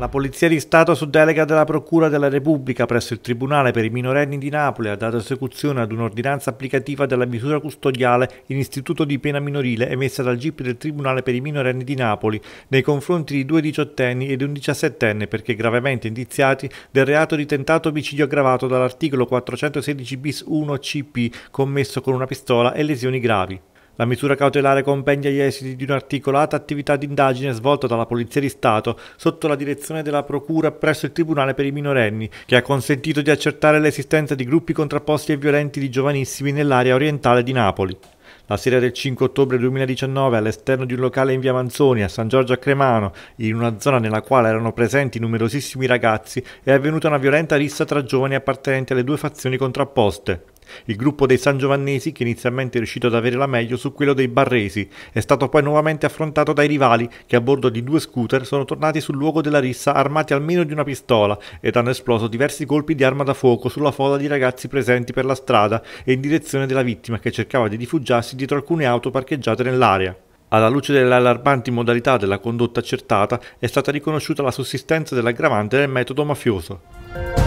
La Polizia di Stato su delega della Procura della Repubblica presso il Tribunale per i minorenni di Napoli ha dato esecuzione ad un'ordinanza applicativa della misura custodiale in istituto di pena minorile emessa dal GIP del Tribunale per i minorenni di Napoli nei confronti di due diciottenni ed un diciassettenne perché gravemente indiziati del reato di tentato omicidio aggravato dall'articolo 416 bis 1 CP commesso con una pistola e lesioni gravi. La misura cautelare compendia gli esiti di un'articolata attività di indagine svolta dalla Polizia di Stato sotto la direzione della Procura presso il Tribunale per i minorenni, che ha consentito di accertare l'esistenza di gruppi contrapposti e violenti di giovanissimi nell'area orientale di Napoli. La sera del 5 ottobre 2019, all'esterno di un locale in via Manzoni a San Giorgio a Cremano, in una zona nella quale erano presenti numerosissimi ragazzi, è avvenuta una violenta rissa tra giovani appartenenti alle due fazioni contrapposte. Il gruppo dei San Giovannesi, che inizialmente è riuscito ad avere la meglio su quello dei Barresi, è stato poi nuovamente affrontato dai rivali che a bordo di due scooter sono tornati sul luogo della rissa armati almeno di una pistola ed hanno esploso diversi colpi di arma da fuoco sulla folla di ragazzi presenti per la strada e in direzione della vittima che cercava di rifugiarsi dietro alcune auto parcheggiate nell'area. Alla luce delle allarmanti modalità della condotta accertata è stata riconosciuta la sussistenza dell'aggravante del metodo mafioso.